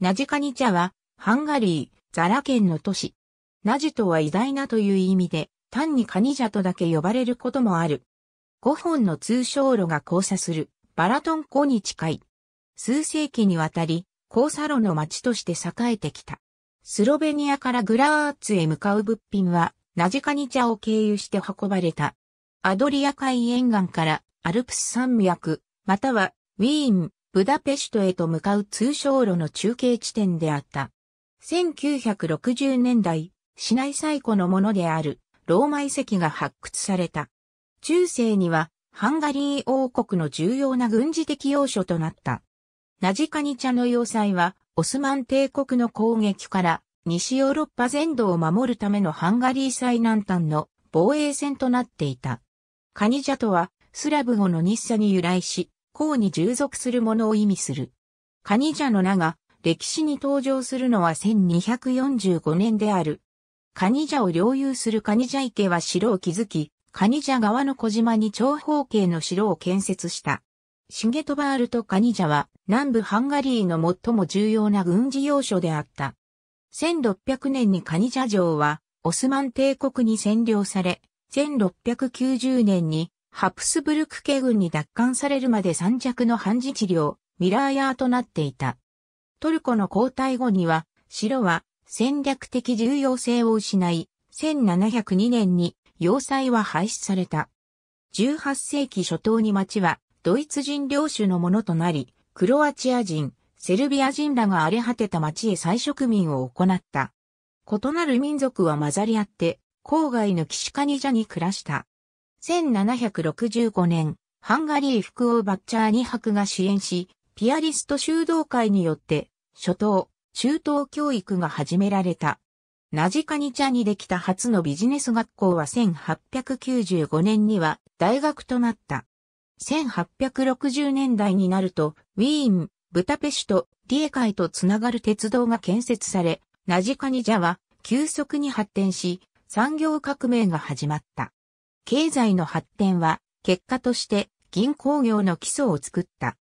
ナジカニチャは、ハンガリー、ザラ県の都市。ナジとは偉大なという意味で、単にカニジャとだけ呼ばれることもある。5本の通商路が交差する、バラトン湖に近い。数世紀にわたり、交差路の町として栄えてきた。スロベニアからグラーツへ向かう物品は、ナジカニチャを経由して運ばれた。アドリア海沿岸からアルプス山脈、またはウィーン、ブダペストへと向かう通商路の中継地点であった。1960年代、市内最古のものであるローマ遺跡が発掘された。中世にはハンガリー王国の重要な軍事的要所となった。ナジカニチャの要塞はオスマン帝国の攻撃から西ヨーロッパ全土を守るためのハンガリー最南端の防衛戦となっていた。カニジャとはスラブ語の日ッサに由来し、項に従属するものを意味する。カニジャの名が歴史に登場するのは1245年である。カニジャを領有するカニジャ池は城を築き、カニジャ側の小島に長方形の城を建設した。シゲトバールとカニジャは南部ハンガリーの最も重要な軍事要所であった。1600年にカニジャ城はオスマン帝国に占領され、1690年にハプスブルク家軍に奪還されるまで三着の半自治領、ミラーヤーとなっていた。トルコの交代後には、城は戦略的重要性を失い、1702年に要塞は廃止された。18世紀初頭に町はドイツ人領主のものとなり、クロアチア人、セルビア人らが荒れ果てた町へ再植民を行った。異なる民族は混ざり合って、郊外のキシカニジャに暮らした。1765年、ハンガリー副王バッチャー2伯が支援し、ピアリスト修道会によって、初等、中等教育が始められた。ナジカニチャにできた初のビジネス学校は1895年には大学となった。1860年代になると、ウィーン、ブタペシュとリエ海とつながる鉄道が建設され、ナジカニジャは急速に発展し、産業革命が始まった。経済の発展は、結果として銀行業の基礎を作った。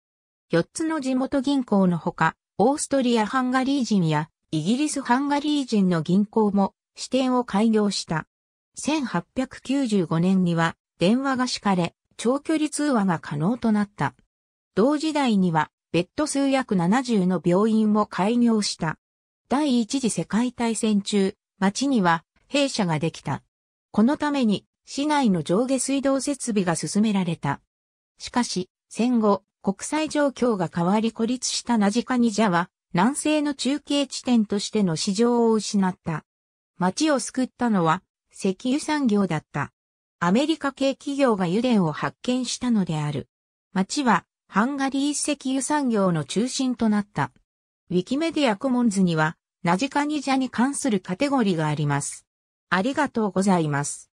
四つの地元銀行のほか、オーストリア・ハンガリー人やイギリス・ハンガリー人の銀行も支店を開業した。1895年には電話が敷かれ、長距離通話が可能となった。同時代には、ベッド数約70の病院も開業した。第一次世界大戦中、町には、弊社ができた。このために、市内の上下水道設備が進められた。しかし、戦後、国際状況が変わり孤立したナジカニジャは、南西の中継地点としての市場を失った。町を救ったのは、石油産業だった。アメリカ系企業が油田を発見したのである。町は、ハンガリー石油産業の中心となった。ウィキメディアコモンズには、ナジカニジャに関するカテゴリーがあります。ありがとうございます。